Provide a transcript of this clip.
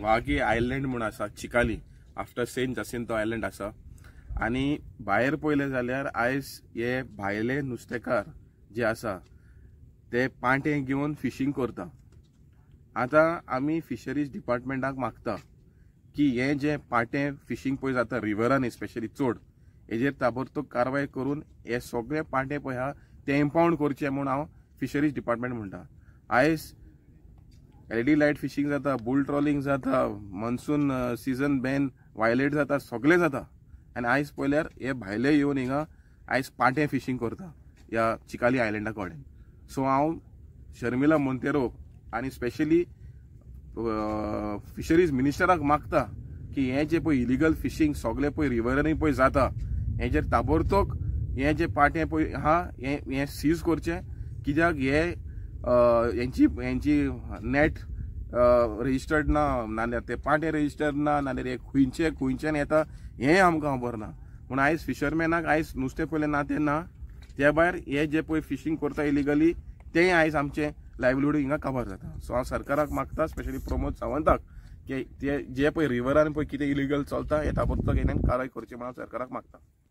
वागे island म्हूण आसा Chicalim after saint Jacinto island आसा आनी भायर पयलें जाल्यार आयज हे भायले नुस्तेकार जे आसा ते पांटे घेवन फिशींग करता आतां आमी फिशरीज डिपार्टमेंटाक मागता की हे जे पांटे फिशींग पळय जाता रिवरान स्पेशली चड हेजेर ताबडतोब कारवाय करून हे सगळे पांटे पळय आहा ते इम्पावंड करचे म्हूण हांव फिशरीज डिपार्टमेंट म्हणटा आयज एल डी लायट फिशींग जाता बुल ट्रॉलिंग जाता मॉन्सून सीजन बॅन वायलेट जाता सगळे जाता आनी आयज पळयल्यार हे भायले येवन हिंगा आयज पाटें फिशींग करता या चिकाली आयलंडा कडेन सो हांव शर्मिला मोंतेरो आणि स्पेशली फिशरीज मिनिस्टराक मागता की हें जे पळय इलिगल फिशींग सगळे पळय रिवरांनी पळय जाता हेजेर ताबडतोब हें जें पाटें पळय आहा हें हें सीज करचें कित्याक हे यांची यांची नेट रजिस्टर्ड ना नाल्यार ते पाटे रजिस्टर्ड ना नाल्यार हे खुंयचे खुंयच्यान येता हेंय आमकां खबर ना म्हूण आयज फिशरमॅनाक आयज नुस्तें पयलें ना ते ना त्या भायर हे जे पळय फिशींग करता इलिगली तेंय आयज आमचें लायवलीहूड हिंगा काबार जाता सो हांव सरकाराक मागता स्पेशली प्रमोद सावंताक की ते जे पळय रिवरान पळय कितें इलिगल चलता हे ताबडतोब कारवाय करची म्हण हांव सरकाराक मागता